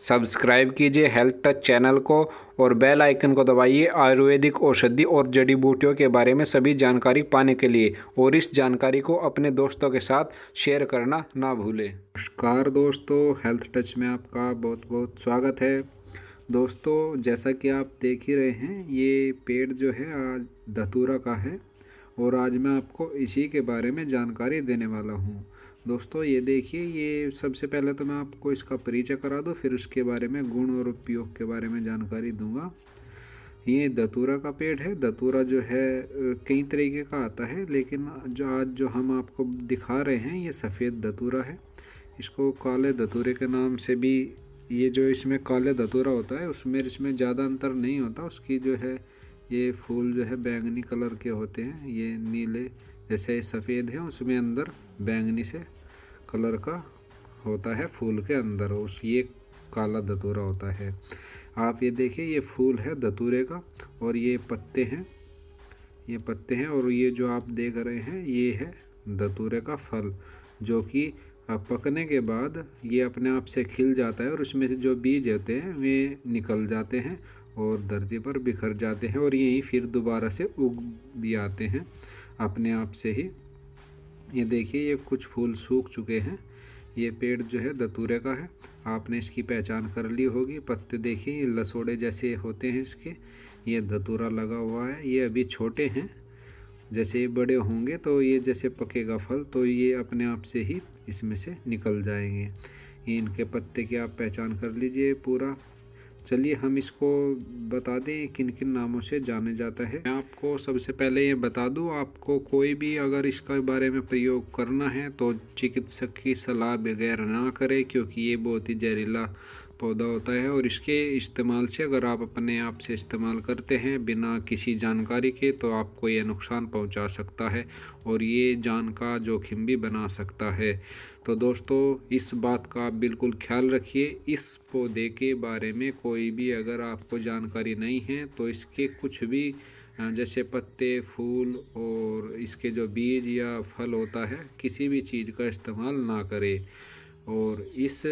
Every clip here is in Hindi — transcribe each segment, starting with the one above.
सब्सक्राइब कीजिए हेल्थ टच चैनल को और बेल आइकन को दबाइए आयुर्वेदिक औषधि और जड़ी बूटियों के बारे में सभी जानकारी पाने के लिए और इस जानकारी को अपने दोस्तों के साथ शेयर करना ना भूलें नमस्कार दोस्तों हेल्थ टच में आपका बहुत बहुत स्वागत है दोस्तों जैसा कि आप देख ही रहे हैं ये पेड़ जो है आज धतूरा का है और आज मैं आपको इसी के बारे में जानकारी देने वाला हूँ दोस्तों ये देखिए ये सबसे पहले तो मैं आपको इसका परिचय करा दूँ फिर उसके बारे में गुण और उपयोग के बारे में जानकारी दूंगा ये दतूरा का पेड़ है दतूरा जो है कई तरीके का आता है लेकिन जो आज जो हम आपको दिखा रहे हैं ये सफ़ेद दतूरा है इसको काले दतूरे के नाम से भी ये जो इसमें काले दतूरा होता है उसमें इसमें ज़्यादा अंतर नहीं होता उसकी जो है ये फूल जो है बैंगनी कलर के होते हैं ये नीले जैसे सफ़ेद है उसमें अंदर बैंगनी से कलर का होता है फूल के अंदर उस ये काला दतूरा होता है आप ये देखिए ये फूल है दतूरे का और ये पत्ते हैं ये पत्ते हैं और ये जो आप देख रहे हैं ये है दतूरे का फल जो कि पकने के बाद ये अपने आप से खिल जाता है और उसमें से जो बीज होते हैं वे निकल जाते हैं और धरती पर बिखर जाते हैं और यहीं फिर दोबारा से उग भी आते हैं अपने आप से ही ये देखिए ये कुछ फूल सूख चुके हैं ये पेड़ जो है दतूरे का है आपने इसकी पहचान कर ली होगी पत्ते देखिए ये लसोड़े जैसे होते हैं इसके ये दतूरा लगा हुआ है ये अभी छोटे हैं जैसे ये बड़े होंगे तो ये जैसे पकेगा फल तो ये अपने आप से ही इसमें से निकल जाएंगे इनके पत्ते की आप पहचान कर लीजिए पूरा चलिए हम इसको बता दें किन किन नामों से जाने जाता है मैं आपको सबसे पहले ये बता दूं आपको कोई भी अगर इसके बारे में प्रयोग करना है तो चिकित्सक की सलाह बगैर ना करें क्योंकि ये बहुत ही जहरीला पौधा होता है और इसके इस्तेमाल से अगर आप अपने आप से इस्तेमाल करते हैं बिना किसी जानकारी के तो आपको ये नुकसान पहुंचा सकता है और ये जान का जोखिम भी बना सकता है तो दोस्तों इस बात का आप बिल्कुल ख्याल रखिए इस पौधे के बारे में कोई भी अगर आपको जानकारी नहीं है तो इसके कुछ भी जैसे पत्ते फूल और इसके जो बीज या फल होता है किसी भी चीज़ का इस्तेमाल ना करें और इस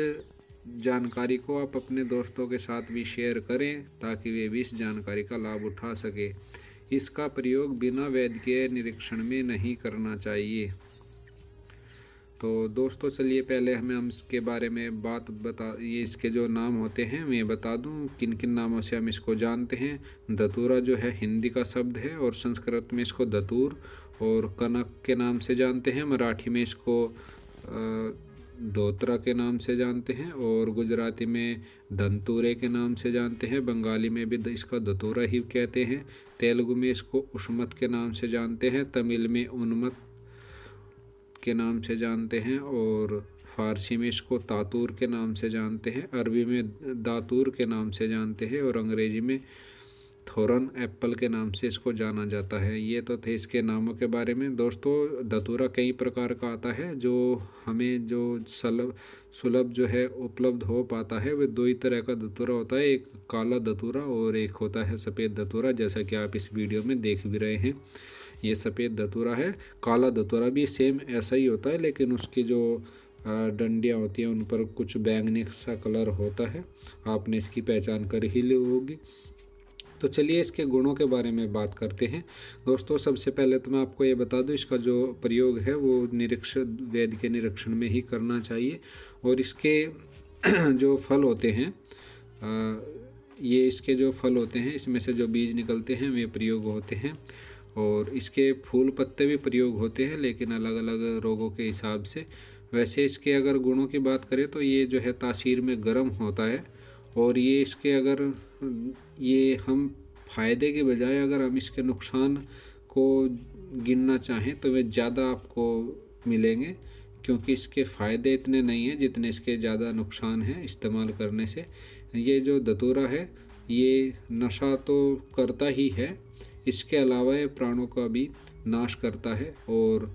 जानकारी को आप अपने दोस्तों के साथ भी शेयर करें ताकि वे भी इस जानकारी का लाभ उठा सके इसका प्रयोग बिना वैद्य के निरीक्षण में नहीं करना चाहिए तो दोस्तों चलिए पहले हमें हम इसके बारे में बात बता ये इसके जो नाम होते हैं मैं बता दूं किन किन नामों से हम इसको जानते हैं दतूरा जो है हिंदी का शब्द है और संस्कृत में इसको दतूर और कनक के नाम से जानते हैं मराठी में इसको आ, दोतरा के नाम से जानते हैं और गुजराती में धनतूरे के नाम से जानते हैं बंगाली में भी इसका दतूरा ही कहते हैं तेलुगु में इसको उष्मत के नाम से जानते हैं तमिल में उन्मत के नाम से जानते हैं और फारसी में इसको तातूर के नाम से जानते हैं अरबी में दातूर के नाम से जानते हैं और अंग्रेज़ी में थोरन एप्पल के नाम से इसको जाना जाता है ये तो थे इसके नामों के बारे में दोस्तों धतूरा कई प्रकार का आता है जो हमें जो सलभ सुलभ जो है उपलब्ध हो पाता है वह दो ही तरह का धतूरा होता है एक काला धतूरा और एक होता है सफ़ेद धतूरा जैसा कि आप इस वीडियो में देख भी रहे हैं ये सफ़ेद धतूरा है काला धतूरा भी सेम ऐसा ही होता है लेकिन उसकी जो डंडियाँ होती हैं उन पर कुछ बैंगनी सा कलर होता है आपने इसकी पहचान कर ही ली होगी तो चलिए इसके गुणों के बारे में बात करते हैं दोस्तों सबसे पहले तो मैं आपको ये बता दूँ इसका जो प्रयोग है वो निरीक्षण वेद के निरीक्षण में ही करना चाहिए और इसके जो फल होते हैं ये इसके जो फल होते हैं इसमें से जो बीज निकलते हैं वे प्रयोग होते हैं और इसके फूल पत्ते भी प्रयोग होते हैं लेकिन अलग अलग रोगों के हिसाब से वैसे इसके अगर गुणों की बात करें तो ये जो है तासीर में गर्म होता है और ये इसके अगर ये हम फ़ायदे के बजाय अगर हम इसके नुकसान को गिनना चाहें तो वे ज़्यादा आपको मिलेंगे क्योंकि इसके फ़ायदे इतने नहीं हैं जितने इसके ज़्यादा नुकसान हैं इस्तेमाल करने से ये जो दतूरा है ये नशा तो करता ही है इसके अलावा ये प्राणों का भी नाश करता है और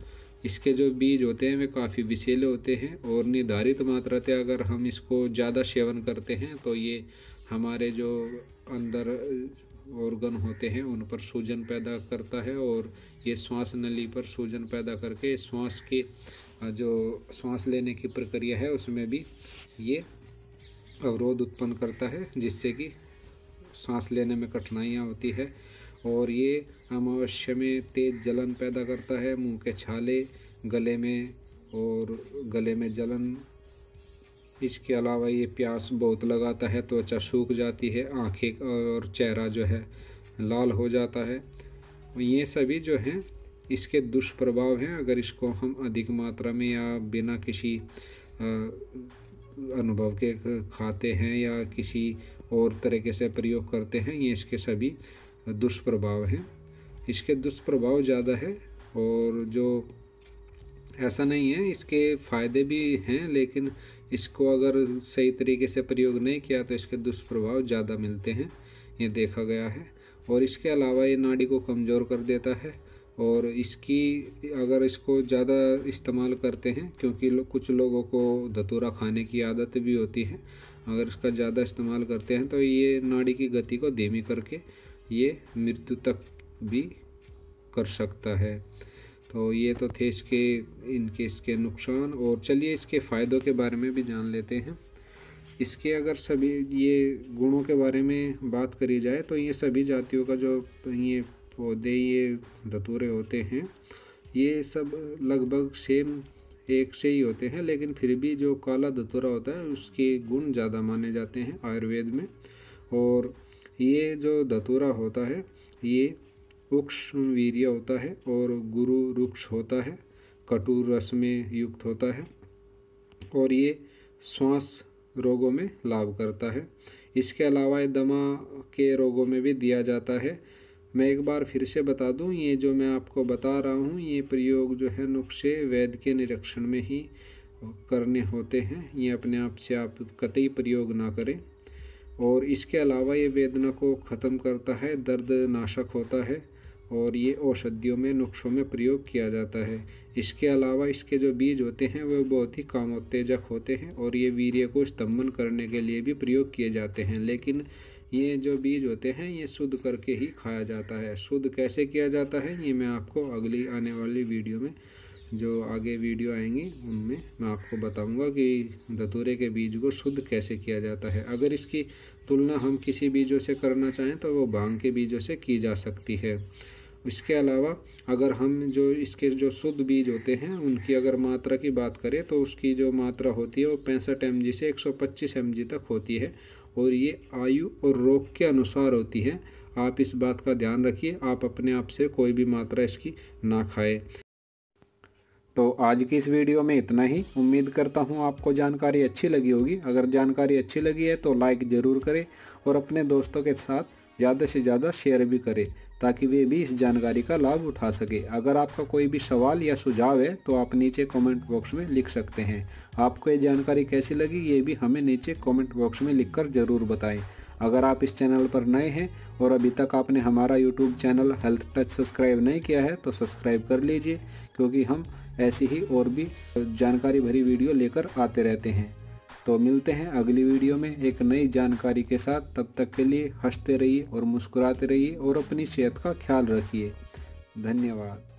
इसके जो बीज होते हैं वे काफ़ी विशेले होते हैं और निर्धारित मात्रा से अगर हम इसको ज़्यादा सेवन करते हैं तो ये हमारे जो अंदर ऑर्गन होते हैं उन पर सूजन पैदा करता है और ये श्वास नली पर सूजन पैदा करके श्वास की जो श्वास लेने की प्रक्रिया है उसमें भी ये अवरोध उत्पन्न करता है जिससे कि सांस लेने में कठिनाइयाँ होती है और ये अमावस्या में तेज जलन पैदा करता है मुंह के छाले गले में और गले में जलन इसके अलावा ये प्यास बहुत लगाता है त्वचा सूख जाती है आँखें और चेहरा जो है लाल हो जाता है ये सभी जो हैं इसके दुष्प्रभाव हैं अगर इसको हम अधिक मात्रा में या बिना किसी अनुभव के खाते हैं या किसी और तरीके से प्रयोग करते हैं ये इसके सभी दुष्प्रभाव हैं इसके दुष्प्रभाव ज़्यादा है और जो ऐसा नहीं है इसके फायदे भी हैं लेकिन इसको अगर सही तरीके से प्रयोग नहीं किया तो इसके दुष्प्रभाव ज़्यादा मिलते हैं ये देखा गया है और इसके अलावा ये नाड़ी को कमज़ोर कर देता है और इसकी अगर इसको ज़्यादा इस्तेमाल करते हैं क्योंकि लो, कुछ लोगों को धतूरा खाने की आदत भी होती है अगर इसका ज़्यादा इस्तेमाल करते हैं तो ये नाड़ी की गति को धीमी करके ये मृत्यु तक भी कर सकता है तो ये तो थे इसके इनके इसके नुकसान और चलिए इसके फ़ायदों के बारे में भी जान लेते हैं इसके अगर सभी ये गुणों के बारे में बात करी जाए तो ये सभी जातियों का जो ये पौधे ये धतूरे होते हैं ये सब लगभग सेम एक से ही होते हैं लेकिन फिर भी जो काला धतूरा होता है उसके गुण ज़्यादा माने जाते हैं आयुर्वेद में और ये जो धतूरा होता है ये वीर्य होता है और गुरु रुक्ष होता है कटुर रस में युक्त होता है और ये श्वास रोगों में लाभ करता है इसके अलावा ये दमा के रोगों में भी दिया जाता है मैं एक बार फिर से बता दूं ये जो मैं आपको बता रहा हूँ ये प्रयोग जो है नुस्खे वैद के निरीक्षण में ही करने होते हैं ये अपने आप से आप कतई प्रयोग ना करें और इसके अलावा ये वेदना को ख़त्म करता है दर्द नाशक होता है और ये औषधियों में नुस्खों में प्रयोग किया जाता है इसके अलावा इसके जो बीज होते हैं वे बहुत ही कामोत्तेजक होते हैं और ये वीर्य को स्तंभन करने के लिए भी प्रयोग किए जाते हैं लेकिन ये जो बीज होते हैं ये शुद्ध करके ही खाया जाता है शुद्ध कैसे किया जाता है ये मैं आपको अगली आने वाली वीडियो में जो आगे वीडियो आएंगी उनमें मैं आपको बताऊंगा कि धतूरे के बीज को शुद्ध कैसे किया जाता है अगर इसकी तुलना हम किसी बीजों से करना चाहें तो वो भांग के बीजों से की जा सकती है इसके अलावा अगर हम जो इसके जो शुद्ध बीज होते हैं उनकी अगर मात्रा की बात करें तो उसकी जो मात्रा होती है वो पैंसठ एम से 125 एम तक होती है और ये आयु और रोग के अनुसार होती है आप इस बात का ध्यान रखिए आप अपने आप से कोई भी मात्रा इसकी ना खाएं तो आज की इस वीडियो में इतना ही उम्मीद करता हूँ आपको जानकारी अच्छी लगी होगी अगर जानकारी अच्छी लगी है तो लाइक ज़रूर करें और अपने दोस्तों के साथ ज़्यादा से ज़्यादा शेयर भी करें ताकि वे भी इस जानकारी का लाभ उठा सके अगर आपका कोई भी सवाल या सुझाव है तो आप नीचे कमेंट बॉक्स में लिख सकते हैं आपको ये जानकारी कैसी लगी ये भी हमें नीचे कमेंट बॉक्स में लिखकर ज़रूर बताएं अगर आप इस चैनल पर नए हैं और अभी तक आपने हमारा YouTube channel health touch subscribe नहीं किया है तो सब्सक्राइब कर लीजिए क्योंकि हम ऐसी ही और भी जानकारी भरी वीडियो लेकर आते रहते हैं तो मिलते हैं अगली वीडियो में एक नई जानकारी के साथ तब तक के लिए हंसते रहिए और मुस्कुराते रहिए और अपनी सेहत का ख्याल रखिए धन्यवाद